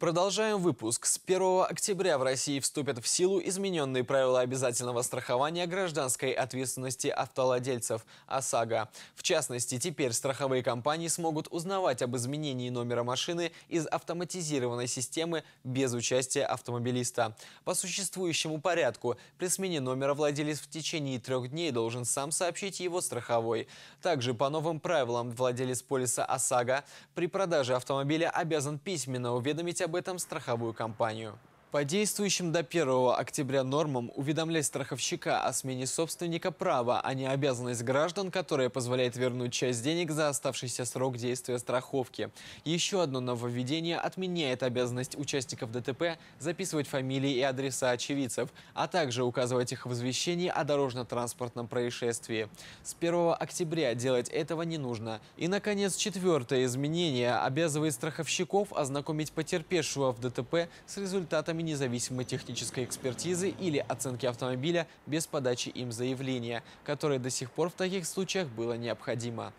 Продолжаем выпуск. С 1 октября в России вступят в силу измененные правила обязательного страхования гражданской ответственности автовладельцев ОСАГО. В частности, теперь страховые компании смогут узнавать об изменении номера машины из автоматизированной системы без участия автомобилиста. По существующему порядку при смене номера владелец в течение трех дней должен сам сообщить его страховой. Также по новым правилам владелец полиса ОСАГО при продаже автомобиля обязан письменно уведомить об об этом страховую компанию. По действующим до 1 октября нормам уведомлять страховщика о смене собственника права, а не обязанность граждан, которая позволяет вернуть часть денег за оставшийся срок действия страховки. Еще одно нововведение отменяет обязанность участников ДТП записывать фамилии и адреса очевидцев, а также указывать их в извещении о дорожно-транспортном происшествии. С 1 октября делать этого не нужно. И, наконец, четвертое изменение обязывает страховщиков ознакомить потерпевшего в ДТП с результатами органами независимой технической экспертизы или оценки автомобиля без подачи им заявления, которое до сих пор в таких случаях было необходимо.